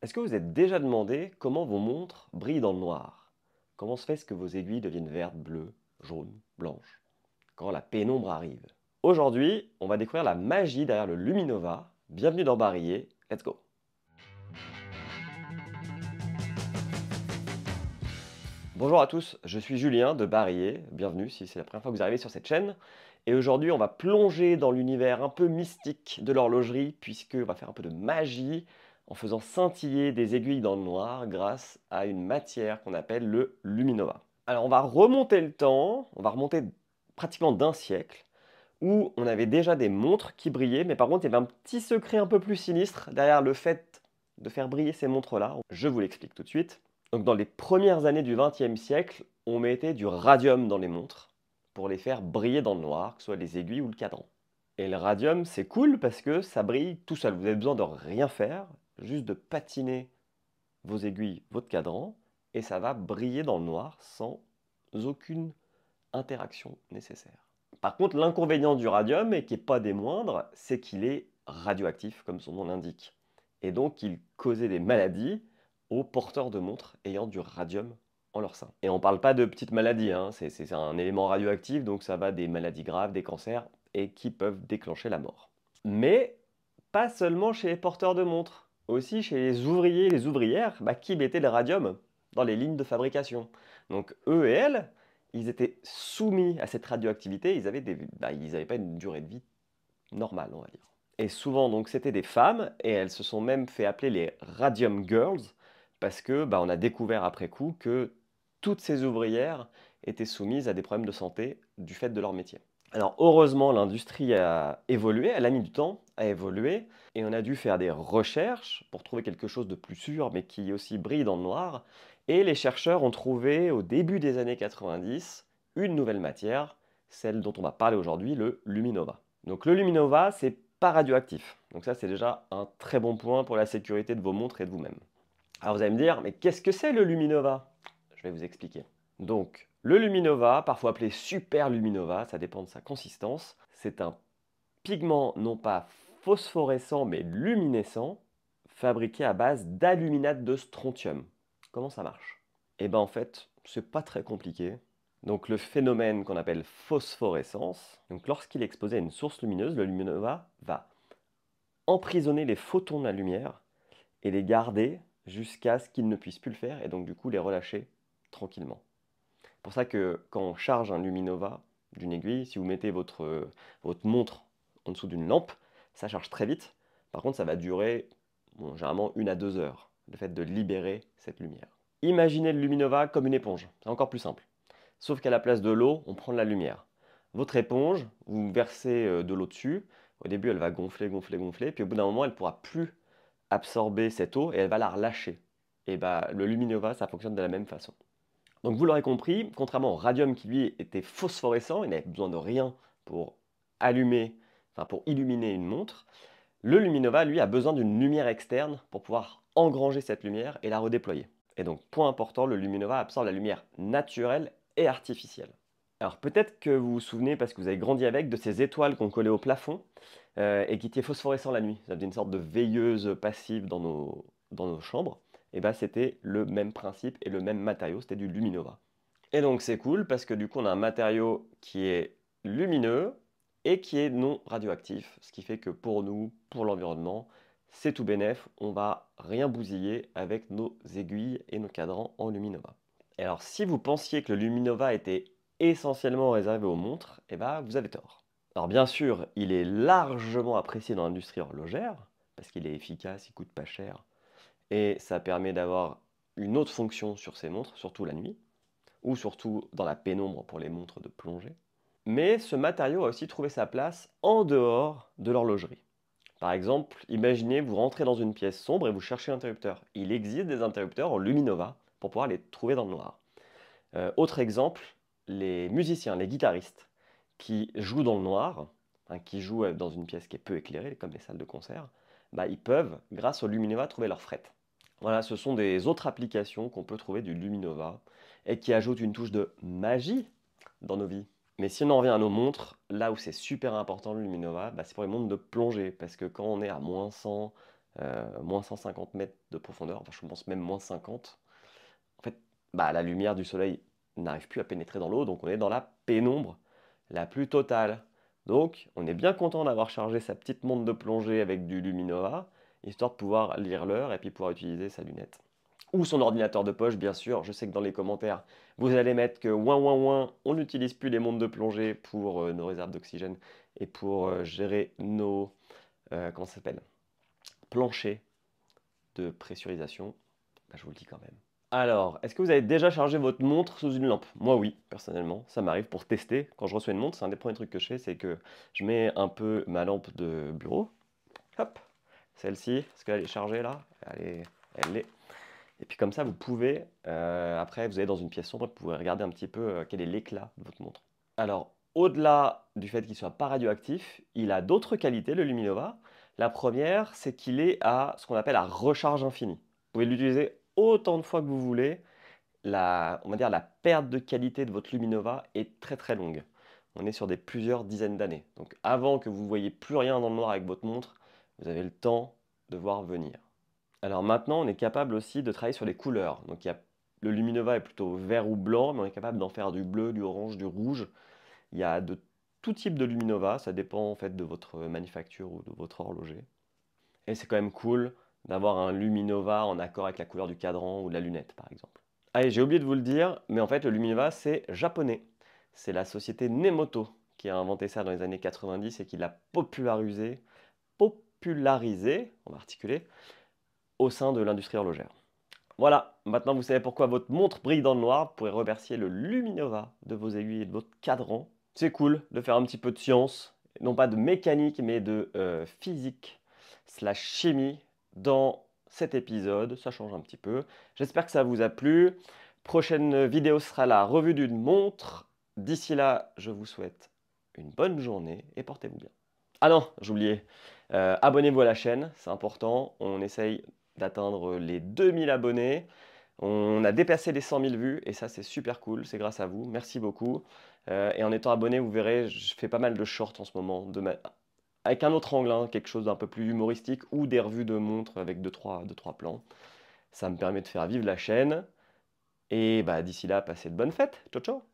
Est-ce que vous êtes déjà demandé comment vos montres brillent dans le noir Comment se fait-ce que vos aiguilles deviennent vertes, bleues, jaunes, blanches quand la pénombre arrive Aujourd'hui, on va découvrir la magie derrière le Luminova. Bienvenue dans Barillet, let's go Bonjour à tous, je suis Julien de Barillet, bienvenue si c'est la première fois que vous arrivez sur cette chaîne. Et aujourd'hui, on va plonger dans l'univers un peu mystique de l'horlogerie, puisqu'on va faire un peu de magie en faisant scintiller des aiguilles dans le noir grâce à une matière qu'on appelle le luminova. Alors on va remonter le temps, on va remonter pratiquement d'un siècle, où on avait déjà des montres qui brillaient, mais par contre il y avait un petit secret un peu plus sinistre derrière le fait de faire briller ces montres-là. Je vous l'explique tout de suite. Donc dans les premières années du XXe siècle, on mettait du radium dans les montres pour les faire briller dans le noir, que ce soit les aiguilles ou le cadran. Et le radium, c'est cool parce que ça brille tout seul. Vous n'avez besoin de rien faire, juste de patiner vos aiguilles, votre cadran, et ça va briller dans le noir sans aucune interaction nécessaire. Par contre, l'inconvénient du radium, et qui n'est pas des moindres, c'est qu'il est radioactif, comme son nom l'indique. Et donc, il causait des maladies aux porteurs de montres ayant du radium en leur sein. Et on parle pas de petites maladies, hein. c'est un élément radioactif, donc ça va des maladies graves, des cancers, et qui peuvent déclencher la mort. Mais pas seulement chez les porteurs de montres, aussi chez les ouvriers et les ouvrières bah, qui mettaient le radium dans les lignes de fabrication. Donc eux et elles, ils étaient soumis à cette radioactivité, ils n'avaient bah, pas une durée de vie normale, on va dire. Et souvent, donc, c'était des femmes, et elles se sont même fait appeler les Radium Girls, parce que bah, on a découvert après coup que toutes ces ouvrières étaient soumises à des problèmes de santé du fait de leur métier. Alors heureusement, l'industrie a évolué, elle a mis du temps à évoluer, et on a dû faire des recherches pour trouver quelque chose de plus sûr, mais qui aussi brille dans le noir. Et les chercheurs ont trouvé au début des années 90 une nouvelle matière, celle dont on va parler aujourd'hui, le luminova. Donc le luminova, c'est pas radioactif. Donc ça, c'est déjà un très bon point pour la sécurité de vos montres et de vous-même. Alors vous allez me dire, mais qu'est-ce que c'est le luminova je vais vous expliquer. Donc, le luminova, parfois appelé super luminova, ça dépend de sa consistance, c'est un pigment non pas phosphorescent mais luminescent, fabriqué à base d'aluminate de strontium. Comment ça marche Eh bien en fait, c'est pas très compliqué. Donc le phénomène qu'on appelle phosphorescence, donc lorsqu'il est exposé à une source lumineuse, le luminova va emprisonner les photons de la lumière et les garder jusqu'à ce qu'ils ne puissent plus le faire et donc du coup les relâcher tranquillement. C'est pour ça que quand on charge un luminova d'une aiguille, si vous mettez votre, montre en dessous d'une lampe, ça charge très vite. Par contre, ça va durer bon, généralement une à deux heures, le fait de libérer cette lumière. Imaginez le luminova comme une éponge, c'est encore plus simple. Sauf qu'à la place de l'eau, on prend de la lumière. Votre éponge, vous versez euh, de l'eau dessus, au début elle va gonfler, gonfler, gonfler, puis au bout d'un moment elle ne pourra plus absorber cette eau et elle va la relâcher. Et bah, le luminova, ça fonctionne de la même façon. Donc vous l'aurez compris, contrairement au radium qui lui était phosphorescent, il n'avait besoin de rien pour allumer, pour illuminer une montre, le luminova lui a besoin d'une lumière externe pour pouvoir engranger cette lumière et la redéployer. Et donc point important, le luminova absorbe la lumière naturelle et artificielle. Alors peut-être que vous vous souvenez, parce que vous avez grandi avec, de ces étoiles qu'on collait au plafond euh, et qui étaient phosphorescentes la nuit. Ça faisait une sorte de veilleuse passive dans nos chambres et eh ben c'était le même principe et le même matériau, c'était du luminova. Et donc c'est cool parce que du coup on a un matériau qui est lumineux et qui est non radioactif, ce qui fait que pour nous, pour l'environnement, c'est tout bénef, on va rien bousiller avec nos aiguilles et nos cadrans en luminova. Et alors si vous pensiez que le luminova était essentiellement réservé aux montres, eh ben vous avez tort. Alors bien sûr, il est largement apprécié dans l'industrie horlogère, parce qu'il est efficace, il coûte pas cher, et ça permet d'avoir une autre fonction sur ces montres, surtout la nuit, ou surtout dans la pénombre pour les montres de plongée. Mais ce matériau a aussi trouvé sa place en dehors de l'horlogerie. Par exemple, imaginez vous rentrez dans une pièce sombre et vous cherchez un interrupteur. Il existe des interrupteurs en luminova pour pouvoir les trouver dans le noir. Euh, autre exemple, les musiciens, les guitaristes qui jouent dans le noir, hein, qui jouent dans une pièce qui est peu éclairée, comme les salles de concert, bah, ils peuvent, grâce au luminova, trouver leur fret. Voilà, ce sont des autres applications qu'on peut trouver du Luminova et qui ajoutent une touche de magie dans nos vies. Mais si on en revient à nos montres, là où c'est super important le Luminova, bah, c'est pour les montres de plongée. Parce que quand on est à moins 100, 150 euh, mètres de profondeur, enfin je pense même moins 50, en fait, bah, la lumière du soleil n'arrive plus à pénétrer dans l'eau, donc on est dans la pénombre la plus totale. Donc on est bien content d'avoir chargé sa petite montre de plongée avec du Luminova, histoire de pouvoir lire l'heure et puis pouvoir utiliser sa lunette. Ou son ordinateur de poche, bien sûr. Je sais que dans les commentaires, vous allez mettre que ouin ouin ouin, on n'utilise plus les montres de plongée pour euh, nos réserves d'oxygène et pour euh, gérer nos. Euh, comment s'appelle Planchers de pressurisation. Bah, je vous le dis quand même. Alors, est-ce que vous avez déjà chargé votre montre sous une lampe Moi oui, personnellement, ça m'arrive pour tester. Quand je reçois une montre, c'est un des premiers trucs que je fais, c'est que je mets un peu ma lampe de bureau, celle-ci, parce qu'elle est chargée là, elle est, elle l'est. Et puis comme ça, vous pouvez, euh, après vous allez dans une pièce sombre, vous pouvez regarder un petit peu euh, quel est l'éclat de votre montre. Alors, au-delà du fait qu'il soit pas radioactif, il a d'autres qualités, le Luminova. La première, c'est qu'il est à ce qu'on appelle la recharge infinie. Vous pouvez l'utiliser autant de fois que vous voulez. La, on va dire la perte de qualité de votre Luminova est très très longue. On est sur des plusieurs dizaines d'années. Donc avant que vous ne voyez plus rien dans le noir avec votre montre, vous avez le temps de voir venir. Alors maintenant, on est capable aussi de travailler sur les couleurs. Donc il y a, le Luminova est plutôt vert ou blanc, mais on est capable d'en faire du bleu, du orange, du rouge. Il y a de tout type de Luminova, ça dépend en fait de votre manufacture ou de votre horloger. Et c'est quand même cool d'avoir un Luminova en accord avec la couleur du cadran ou de la lunette par exemple. Allez, j'ai oublié de vous le dire, mais en fait le Luminova c'est japonais. C'est la société Nemoto qui a inventé ça dans les années 90 et qui l'a popularisé, popularisé, on particulier, au sein de l'industrie horlogère. Voilà, maintenant vous savez pourquoi votre montre brille dans le noir. Vous remercier le Luminova de vos aiguilles et de votre cadran. C'est cool de faire un petit peu de science, non pas de mécanique, mais de euh, physique slash chimie dans cet épisode. Ça change un petit peu. J'espère que ça vous a plu. Prochaine vidéo sera la revue d'une montre. D'ici là, je vous souhaite une bonne journée et portez-vous bien. Ah non, j'oubliais. Euh, abonnez-vous à la chaîne, c'est important. On essaye d'atteindre les 2000 abonnés. On a dépassé les 100 000 vues et ça c'est super cool, c'est grâce à vous, merci beaucoup. Euh, et en étant abonné, vous verrez, je fais pas mal de shorts en ce moment, avec un autre angle, hein, quelque chose d'un peu plus humoristique ou des revues de montres avec 2-3 deux, trois, trois plans. Ça me permet de faire vivre la chaîne. Et bah, d'ici là, passez de bonnes fêtes. Ciao ciao